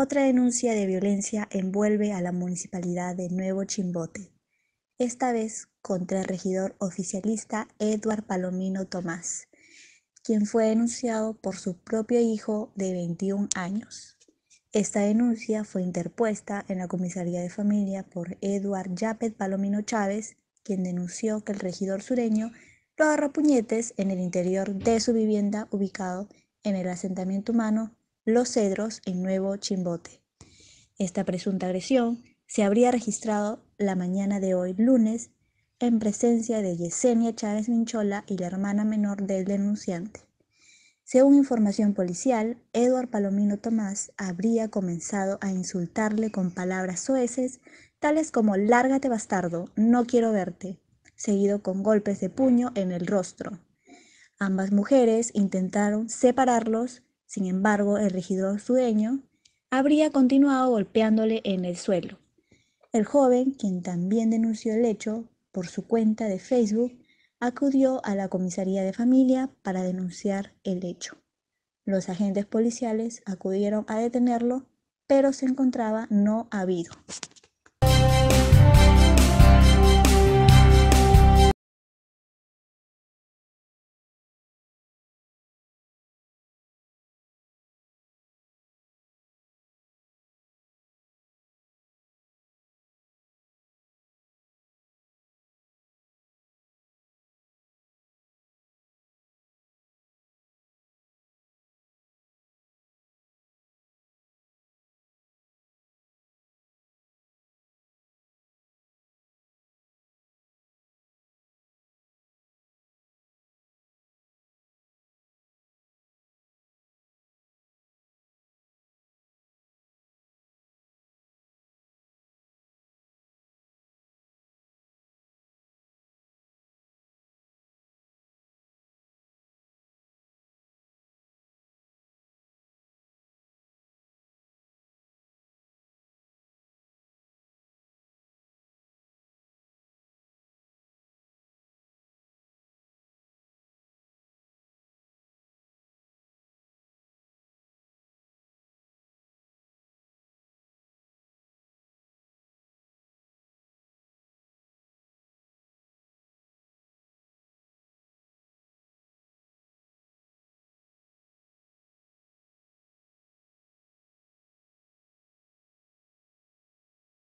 Otra denuncia de violencia envuelve a la municipalidad de Nuevo Chimbote, esta vez contra el regidor oficialista Eduard Palomino Tomás, quien fue denunciado por su propio hijo de 21 años. Esta denuncia fue interpuesta en la comisaría de familia por Eduard Yapet Palomino Chávez, quien denunció que el regidor sureño lo agarró puñetes en el interior de su vivienda ubicado en el asentamiento humano los Cedros en Nuevo Chimbote. Esta presunta agresión se habría registrado la mañana de hoy lunes en presencia de Yesenia Chávez Minchola y la hermana menor del denunciante. Según información policial, Eduard Palomino Tomás habría comenzado a insultarle con palabras soeces, tales como lárgate bastardo, no quiero verte, seguido con golpes de puño en el rostro. Ambas mujeres intentaron separarlos, sin embargo, el regidor sueño habría continuado golpeándole en el suelo. El joven, quien también denunció el hecho por su cuenta de Facebook, acudió a la comisaría de familia para denunciar el hecho. Los agentes policiales acudieron a detenerlo, pero se encontraba no habido.